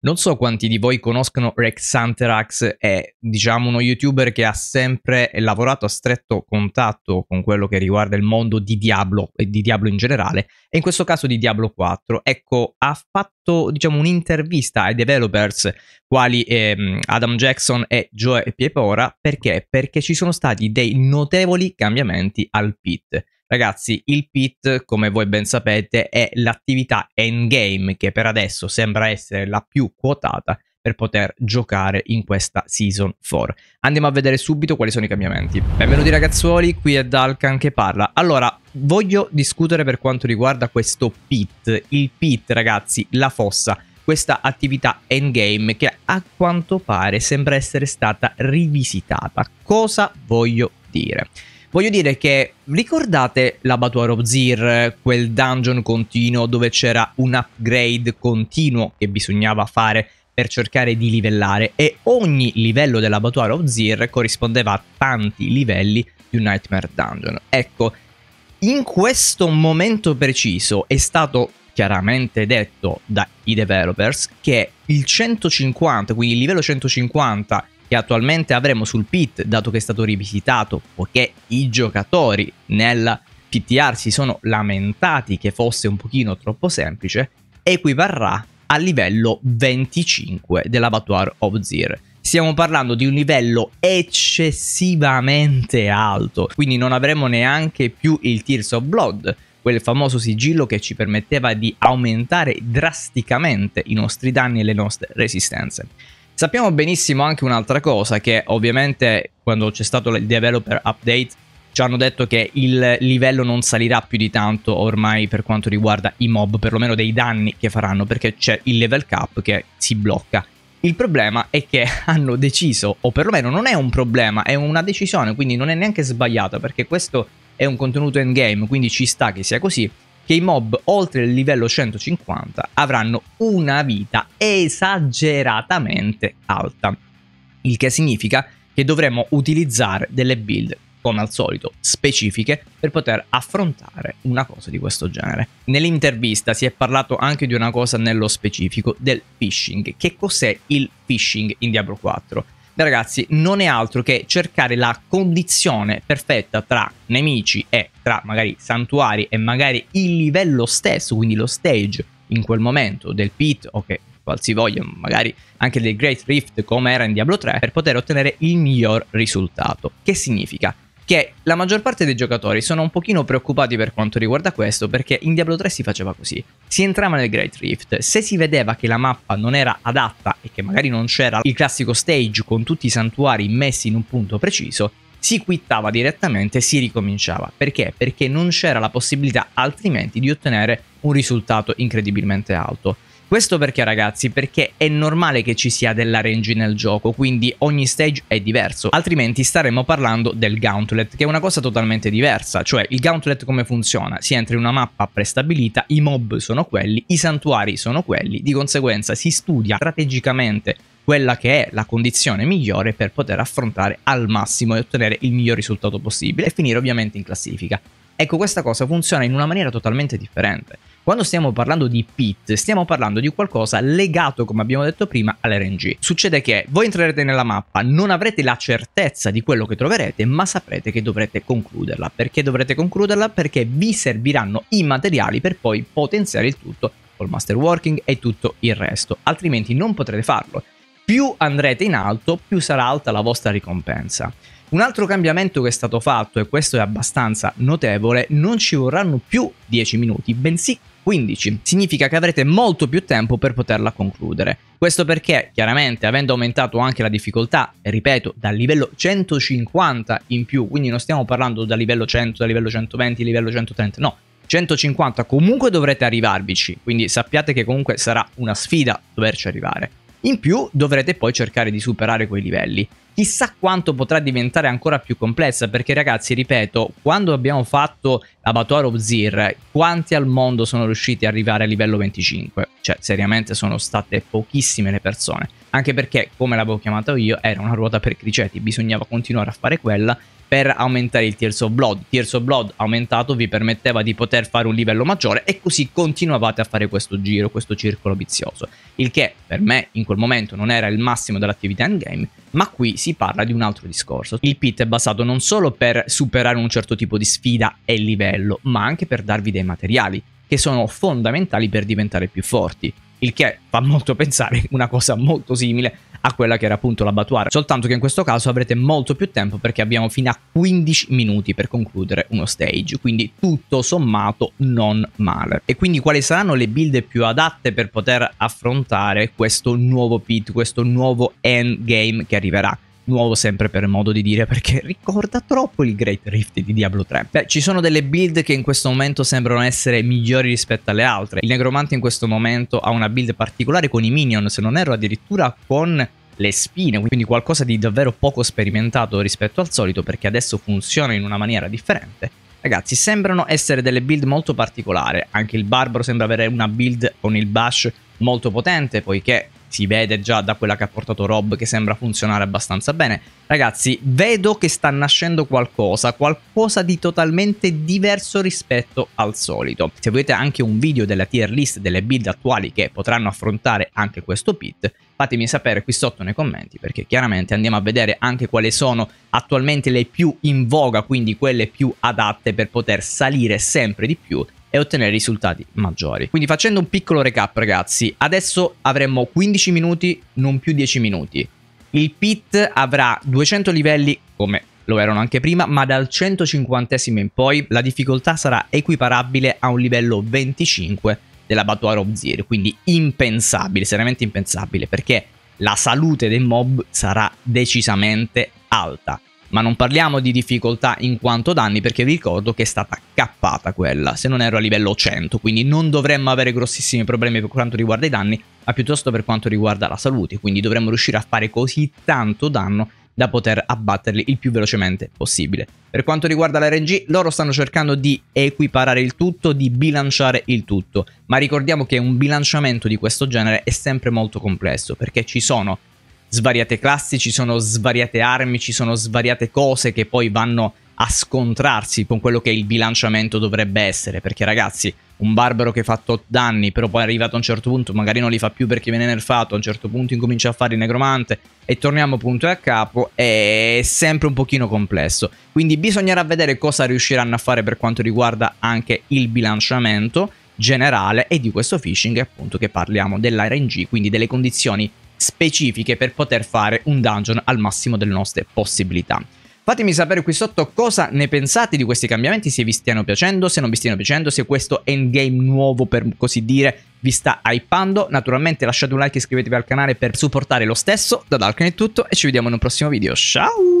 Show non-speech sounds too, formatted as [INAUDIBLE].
Non so quanti di voi conoscono Rex Anterax, è diciamo uno youtuber che ha sempre lavorato a stretto contatto con quello che riguarda il mondo di Diablo e di Diablo in generale, e in questo caso di Diablo 4. Ecco, ha fatto diciamo un'intervista ai developers quali ehm, Adam Jackson e Joe Piepora perché? Perché ci sono stati dei notevoli cambiamenti al pit. Ragazzi, il PIT, come voi ben sapete, è l'attività endgame che per adesso sembra essere la più quotata per poter giocare in questa Season 4. Andiamo a vedere subito quali sono i cambiamenti. Benvenuti ragazzuoli, qui è Dalkan che parla. Allora, voglio discutere per quanto riguarda questo pit. Il pit, ragazzi, la fossa. Questa attività endgame che a quanto pare sembra essere stata rivisitata. Cosa voglio dire? Voglio dire che ricordate la Batuar of Zir, quel dungeon continuo dove c'era un upgrade continuo che bisognava fare per cercare di livellare e ogni livello della Batuar of Zir corrispondeva a tanti livelli di un Nightmare Dungeon. Ecco, in questo momento preciso è stato chiaramente detto dai developers che il 150, quindi il livello 150 che attualmente avremo sul pit, dato che è stato rivisitato, poiché i giocatori nel PTR si sono lamentati che fosse un pochino troppo semplice, equivarrà a livello 25 della Batwar of Zir. Stiamo parlando di un livello eccessivamente alto, quindi non avremo neanche più il Tears of Blood, quel famoso sigillo che ci permetteva di aumentare drasticamente i nostri danni e le nostre resistenze. Sappiamo benissimo anche un'altra cosa che ovviamente quando c'è stato il developer update ci hanno detto che il livello non salirà più di tanto ormai per quanto riguarda i mob, perlomeno dei danni che faranno, perché c'è il level cap che si blocca. Il problema è che [LAUGHS] hanno deciso, o perlomeno non è un problema, è una decisione, quindi non è neanche sbagliata, perché questo è un contenuto endgame, quindi ci sta che sia così, che i mob oltre il livello 150 avranno una vita esageratamente alta, il che significa che dovremo utilizzare delle build come al solito specifiche per poter affrontare una cosa di questo genere. Nell'intervista si è parlato anche di una cosa nello specifico del phishing. Che cos'è il phishing in Diablo 4? ragazzi non è altro che cercare la condizione perfetta tra nemici e tra magari santuari e magari il livello stesso, quindi lo stage in quel momento del pit o che qualsivoglia, magari anche del Great Rift come era in Diablo 3, per poter ottenere il miglior risultato. Che significa? che la maggior parte dei giocatori sono un pochino preoccupati per quanto riguarda questo perché in Diablo 3 si faceva così, si entrava nel Great Rift, se si vedeva che la mappa non era adatta e che magari non c'era il classico stage con tutti i santuari messi in un punto preciso, si quittava direttamente e si ricominciava. Perché? Perché non c'era la possibilità altrimenti di ottenere un risultato incredibilmente alto. Questo perché ragazzi? Perché è normale che ci sia della range nel gioco, quindi ogni stage è diverso, altrimenti staremmo parlando del gauntlet, che è una cosa totalmente diversa, cioè il gauntlet come funziona? Si entra in una mappa prestabilita, i mob sono quelli, i santuari sono quelli, di conseguenza si studia strategicamente quella che è la condizione migliore per poter affrontare al massimo e ottenere il miglior risultato possibile e finire ovviamente in classifica. Ecco, questa cosa funziona in una maniera totalmente differente. Quando stiamo parlando di pit, stiamo parlando di qualcosa legato, come abbiamo detto prima, all'RNG. Succede che voi entrerete nella mappa, non avrete la certezza di quello che troverete, ma saprete che dovrete concluderla. Perché dovrete concluderla? Perché vi serviranno i materiali per poi potenziare il tutto col masterworking e tutto il resto, altrimenti non potrete farlo. Più andrete in alto, più sarà alta la vostra ricompensa. Un altro cambiamento che è stato fatto, e questo è abbastanza notevole, non ci vorranno più 10 minuti, bensì 15. Significa che avrete molto più tempo per poterla concludere. Questo perché, chiaramente, avendo aumentato anche la difficoltà, ripeto, dal livello 150 in più, quindi non stiamo parlando da livello 100, da livello 120, livello 130, no. 150 comunque dovrete arrivarvici, quindi sappiate che comunque sarà una sfida doverci arrivare. In più dovrete poi cercare di superare quei livelli. Chissà quanto potrà diventare ancora più complessa perché ragazzi, ripeto, quando abbiamo fatto Abattoir of Zir, quanti al mondo sono riusciti ad arrivare a livello 25? Cioè, seriamente sono state pochissime le persone. Anche perché, come l'avevo chiamato io, era una ruota per criceti, bisognava continuare a fare quella per aumentare il Tears of Blood. Tears of Blood aumentato vi permetteva di poter fare un livello maggiore e così continuavate a fare questo giro, questo circolo vizioso. Il che per me in quel momento non era il massimo dell'attività endgame, ma qui si parla di un altro discorso. Il pit è basato non solo per superare un certo tipo di sfida e livello, ma anche per darvi dei materiali che sono fondamentali per diventare più forti il che fa molto pensare una cosa molto simile a quella che era appunto la soltanto che in questo caso avrete molto più tempo perché abbiamo fino a 15 minuti per concludere uno stage, quindi tutto sommato non male. E quindi quali saranno le build più adatte per poter affrontare questo nuovo pit, questo nuovo endgame che arriverà? nuovo sempre per modo di dire perché ricorda troppo il Great Rift di Diablo 3. Beh, ci sono delle build che in questo momento sembrano essere migliori rispetto alle altre. Il Negromante in questo momento ha una build particolare con i minion, se non erro addirittura con le spine, quindi qualcosa di davvero poco sperimentato rispetto al solito perché adesso funziona in una maniera differente. Ragazzi, sembrano essere delle build molto particolari, anche il Barbaro sembra avere una build con il Bash molto potente, poiché si vede già da quella che ha portato Rob che sembra funzionare abbastanza bene. Ragazzi, vedo che sta nascendo qualcosa, qualcosa di totalmente diverso rispetto al solito. Se volete anche un video della tier list delle build attuali che potranno affrontare anche questo pit, fatemi sapere qui sotto nei commenti perché chiaramente andiamo a vedere anche quali sono attualmente le più in voga, quindi quelle più adatte per poter salire sempre di più e ottenere risultati maggiori. Quindi facendo un piccolo recap ragazzi, adesso avremo 15 minuti, non più 10 minuti. Il pit avrà 200 livelli come lo erano anche prima, ma dal 150 in poi la difficoltà sarà equiparabile a un livello 25 della Batwar of Zero, quindi impensabile, seriamente impensabile, perché la salute dei mob sarà decisamente alta ma non parliamo di difficoltà in quanto danni perché vi ricordo che è stata cappata quella, se non ero a livello 100, quindi non dovremmo avere grossissimi problemi per quanto riguarda i danni, ma piuttosto per quanto riguarda la salute, quindi dovremmo riuscire a fare così tanto danno da poter abbatterli il più velocemente possibile. Per quanto riguarda l'RNG, loro stanno cercando di equiparare il tutto, di bilanciare il tutto, ma ricordiamo che un bilanciamento di questo genere è sempre molto complesso, perché ci sono svariate classi, ci sono svariate armi, ci sono svariate cose che poi vanno a scontrarsi con quello che il bilanciamento dovrebbe essere, perché ragazzi, un barbaro che fa tot danni, però poi è arrivato a un certo punto, magari non li fa più perché viene nerfato, a un certo punto incomincia a fare il negromante e torniamo punto e a capo, è sempre un pochino complesso. Quindi bisognerà vedere cosa riusciranno a fare per quanto riguarda anche il bilanciamento generale e di questo phishing appunto che parliamo dell'RNG, quindi delle condizioni specifiche per poter fare un dungeon al massimo delle nostre possibilità. Fatemi sapere qui sotto cosa ne pensate di questi cambiamenti, se vi stiano piacendo, se non vi stiano piacendo, se questo endgame nuovo per così dire vi sta hypando. Naturalmente lasciate un like e iscrivetevi al canale per supportare lo stesso. Da Dalkan è tutto e ci vediamo in un prossimo video. Ciao!